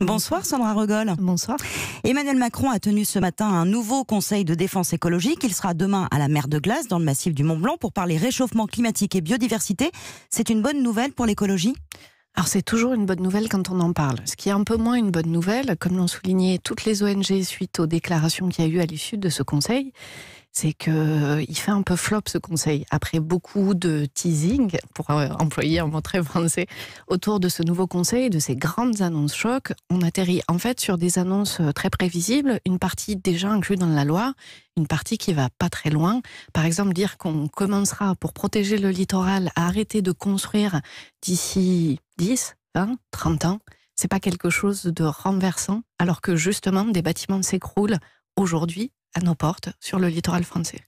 Bonsoir Sandra Regol. Bonsoir. Emmanuel Macron a tenu ce matin un nouveau conseil de défense écologique. Il sera demain à la mer de glace dans le massif du Mont Blanc pour parler réchauffement climatique et biodiversité. C'est une bonne nouvelle pour l'écologie alors c'est toujours une bonne nouvelle quand on en parle. Ce qui est un peu moins une bonne nouvelle, comme l'ont souligné toutes les ONG suite aux déclarations qu'il y a eu à l'issue de ce Conseil, c'est que euh, il fait un peu flop ce conseil après beaucoup de teasing pour euh, employer un mot très français autour de ce nouveau conseil, de ces grandes annonces choc. On atterrit en fait sur des annonces euh, très prévisibles, une partie déjà inclue dans la loi, une partie qui va pas très loin. Par exemple, dire qu'on commencera pour protéger le littoral à arrêter de construire d'ici 10, 20, 30 ans. C'est pas quelque chose de renversant, alors que justement des bâtiments s'écroulent aujourd'hui à nos portes sur le littoral français.